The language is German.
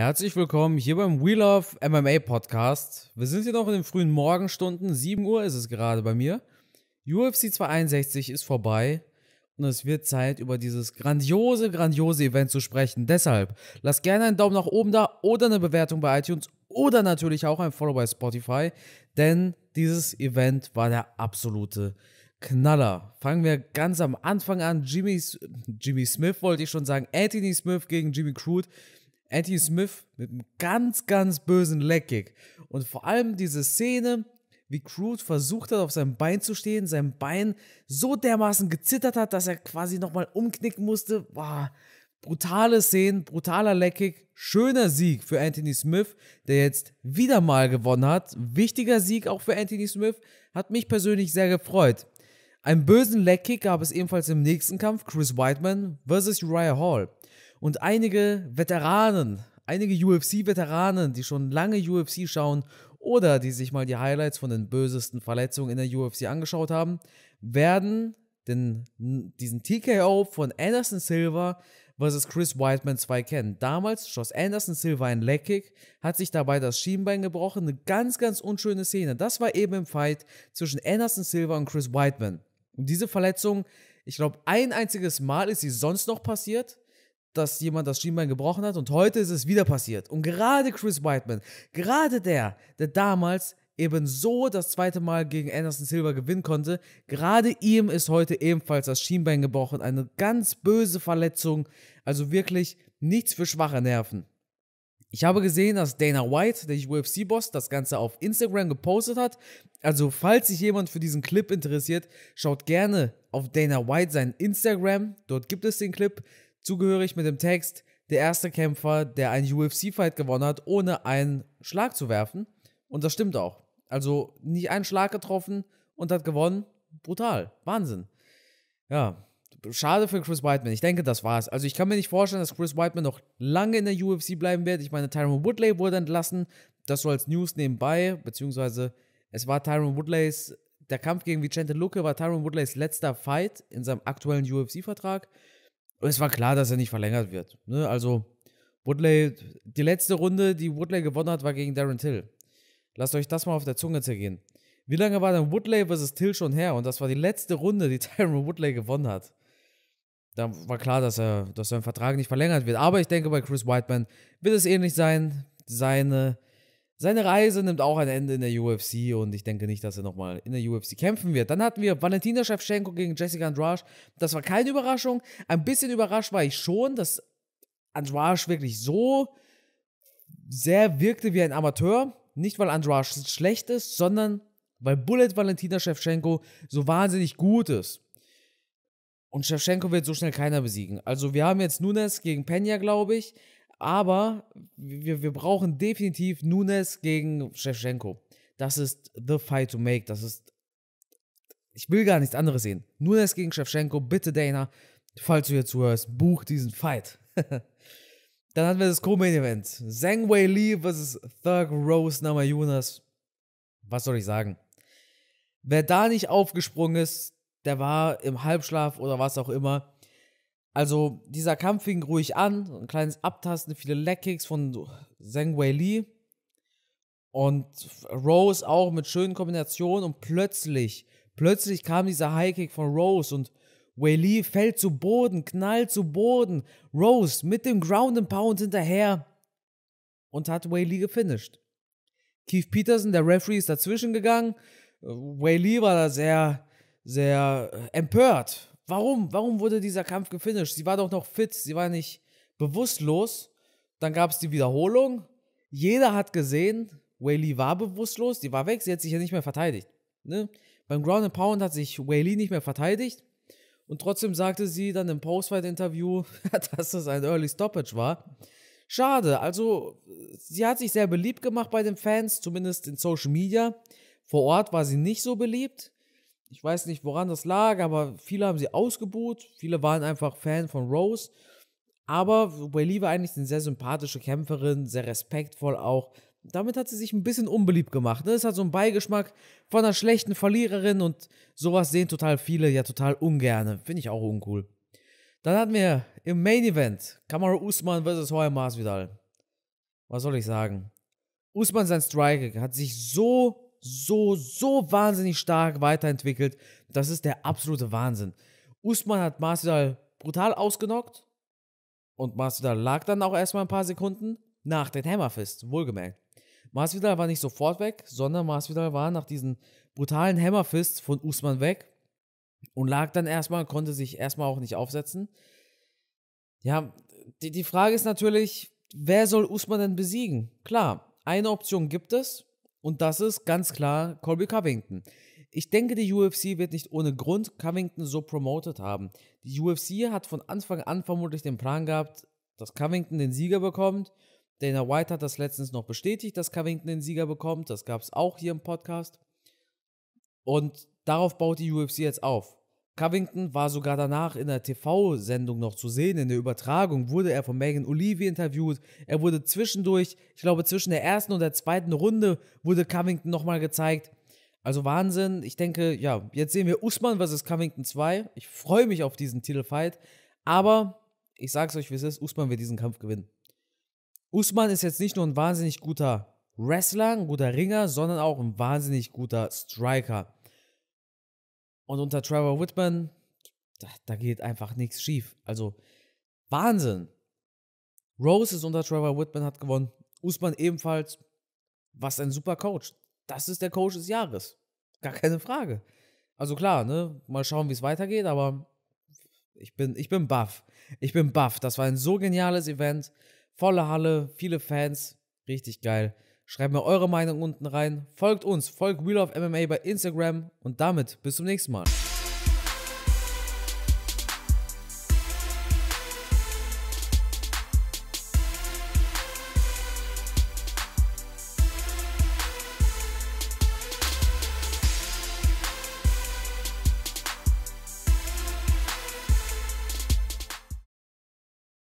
Herzlich willkommen hier beim We Love MMA Podcast. Wir sind hier noch in den frühen Morgenstunden, 7 Uhr ist es gerade bei mir. UFC 261 ist vorbei und es wird Zeit, über dieses grandiose, grandiose Event zu sprechen. Deshalb lasst gerne einen Daumen nach oben da oder eine Bewertung bei iTunes oder natürlich auch ein Follow bei Spotify, denn dieses Event war der absolute Knaller. Fangen wir ganz am Anfang an. Jimmy, Jimmy Smith wollte ich schon sagen, Anthony Smith gegen Jimmy Crude. Anthony Smith mit einem ganz, ganz bösen Leckkick. Und vor allem diese Szene, wie Crude versucht hat, auf seinem Bein zu stehen, sein Bein so dermaßen gezittert hat, dass er quasi nochmal umknicken musste. Wow. Brutale Szene, brutaler Leckkick, schöner Sieg für Anthony Smith, der jetzt wieder mal gewonnen hat. Wichtiger Sieg auch für Anthony Smith, hat mich persönlich sehr gefreut. Einen bösen Leckkick gab es ebenfalls im nächsten Kampf, Chris Whiteman vs. Uriah Hall. Und einige Veteranen, einige UFC-Veteranen, die schon lange UFC schauen oder die sich mal die Highlights von den bösesten Verletzungen in der UFC angeschaut haben, werden den, diesen TKO von Anderson Silva versus Chris Whiteman 2 kennen. Damals schoss Anderson Silva ein Leckig, hat sich dabei das Schienbein gebrochen. Eine ganz, ganz unschöne Szene. Das war eben im Fight zwischen Anderson Silva und Chris Whiteman. Und diese Verletzung, ich glaube, ein einziges Mal ist sie sonst noch passiert dass jemand das Schienbein gebrochen hat und heute ist es wieder passiert. Und gerade Chris Whiteman, gerade der, der damals eben so das zweite Mal gegen Anderson Silva gewinnen konnte, gerade ihm ist heute ebenfalls das Schienbein gebrochen. Eine ganz böse Verletzung, also wirklich nichts für schwache Nerven. Ich habe gesehen, dass Dana White, der UFC-Boss, das Ganze auf Instagram gepostet hat. Also, falls sich jemand für diesen Clip interessiert, schaut gerne auf Dana White sein Instagram. Dort gibt es den Clip zugehörig mit dem Text, der erste Kämpfer, der einen UFC-Fight gewonnen hat, ohne einen Schlag zu werfen. Und das stimmt auch. Also nicht einen Schlag getroffen und hat gewonnen. Brutal. Wahnsinn. Ja, schade für Chris Whiteman. Ich denke, das war's. Also ich kann mir nicht vorstellen, dass Chris Whiteman noch lange in der UFC bleiben wird. Ich meine, Tyron Woodley wurde entlassen. Das so als News nebenbei, beziehungsweise es war Tyron Woodleys, der Kampf gegen Vicente Luque war Tyron Woodleys letzter Fight in seinem aktuellen UFC-Vertrag es war klar, dass er nicht verlängert wird. Ne? Also Woodley, die letzte Runde, die Woodley gewonnen hat, war gegen Darren Till. Lasst euch das mal auf der Zunge zergehen. Wie lange war denn Woodley versus Till schon her? Und das war die letzte Runde, die Tyron Woodley gewonnen hat. Da war klar, dass er, dass sein Vertrag nicht verlängert wird. Aber ich denke, bei Chris Whiteman wird es ähnlich sein. Seine seine Reise nimmt auch ein Ende in der UFC und ich denke nicht, dass er nochmal in der UFC kämpfen wird. Dann hatten wir Valentina Shevchenko gegen Jessica Andrasch. Das war keine Überraschung. Ein bisschen überrascht war ich schon, dass Andrasch wirklich so sehr wirkte wie ein Amateur. Nicht, weil Andrasch schlecht ist, sondern weil Bullet Valentina Shevchenko so wahnsinnig gut ist. Und Shevchenko wird so schnell keiner besiegen. Also wir haben jetzt Nunes gegen Peña, glaube ich. Aber wir, wir brauchen definitiv Nunes gegen Shevchenko. Das ist the fight to make. Das ist. Ich will gar nichts anderes sehen. Nunes gegen Shevchenko. Bitte, Dana, falls du hier zuhörst, buch diesen Fight. Dann hatten wir das Co-Main-Event. Zhang Wei Li vs. Thug Rose Namajunas. Was soll ich sagen? Wer da nicht aufgesprungen ist, der war im Halbschlaf oder was auch immer. Also dieser Kampf fing ruhig an, ein kleines Abtasten, viele Leckkicks von Zhang Wei Li und Rose auch mit schönen Kombinationen und plötzlich, plötzlich kam dieser Highkick von Rose und Wei Li fällt zu Boden, knallt zu Boden. Rose mit dem Ground and Pound hinterher und hat Wei Li gefinisht. Keith Peterson, der Referee, ist dazwischen gegangen. Wei Li war da sehr, sehr empört Warum? Warum wurde dieser Kampf gefinisht? Sie war doch noch fit, sie war nicht bewusstlos. Dann gab es die Wiederholung. Jeder hat gesehen, Whaley war bewusstlos, die war weg, sie hat sich ja nicht mehr verteidigt. Ne? Beim Ground and Pound hat sich Whaley nicht mehr verteidigt. Und trotzdem sagte sie dann im Postfight-Interview, dass das ein Early Stoppage war. Schade, also sie hat sich sehr beliebt gemacht bei den Fans, zumindest in Social Media. Vor Ort war sie nicht so beliebt. Ich weiß nicht, woran das lag, aber viele haben sie ausgebucht. Viele waren einfach Fan von Rose. Aber Wei war eigentlich eine sehr sympathische Kämpferin, sehr respektvoll auch. Damit hat sie sich ein bisschen unbeliebt gemacht. Ne? Das hat so einen Beigeschmack von einer schlechten Verliererin und sowas sehen total viele ja total ungerne. Finde ich auch uncool. Dann hatten wir im Main Event Kamara Usman vs. Jorge Masvidal. Was soll ich sagen? Usman, sein Striker, hat sich so so, so wahnsinnig stark weiterentwickelt. Das ist der absolute Wahnsinn. Usman hat Masvidal brutal ausgenockt und Masvidal lag dann auch erstmal ein paar Sekunden nach den Hammerfist, wohlgemerkt. Masvidal war nicht sofort weg, sondern Masvidal war nach diesen brutalen Hammerfists von Usman weg und lag dann erstmal, konnte sich erstmal auch nicht aufsetzen. Ja, die, die Frage ist natürlich, wer soll Usman denn besiegen? Klar, eine Option gibt es, und das ist ganz klar Colby Covington. Ich denke, die UFC wird nicht ohne Grund Covington so promoted haben. Die UFC hat von Anfang an vermutlich den Plan gehabt, dass Covington den Sieger bekommt. Dana White hat das letztens noch bestätigt, dass Covington den Sieger bekommt. Das gab es auch hier im Podcast. Und darauf baut die UFC jetzt auf. Covington war sogar danach in der TV-Sendung noch zu sehen. In der Übertragung wurde er von Megan Olivier interviewt. Er wurde zwischendurch, ich glaube zwischen der ersten und der zweiten Runde, wurde Covington nochmal gezeigt. Also Wahnsinn. Ich denke, ja, jetzt sehen wir Usman versus Covington 2. Ich freue mich auf diesen Titelfight. Aber ich sage es euch, wie es ist, Usman wird diesen Kampf gewinnen. Usman ist jetzt nicht nur ein wahnsinnig guter Wrestler, ein guter Ringer, sondern auch ein wahnsinnig guter Striker. Und unter Trevor Whitman, da, da geht einfach nichts schief. Also Wahnsinn. Rose ist unter Trevor Whitman, hat gewonnen. Usman ebenfalls. Was ein super Coach. Das ist der Coach des Jahres. Gar keine Frage. Also klar, ne? Mal schauen, wie es weitergeht, aber ich bin, ich bin baff. Ich bin baff. Das war ein so geniales Event. Volle Halle, viele Fans. Richtig geil. Schreibt mir eure Meinung unten rein, folgt uns, folgt Wheel of MMA bei Instagram und damit bis zum nächsten Mal.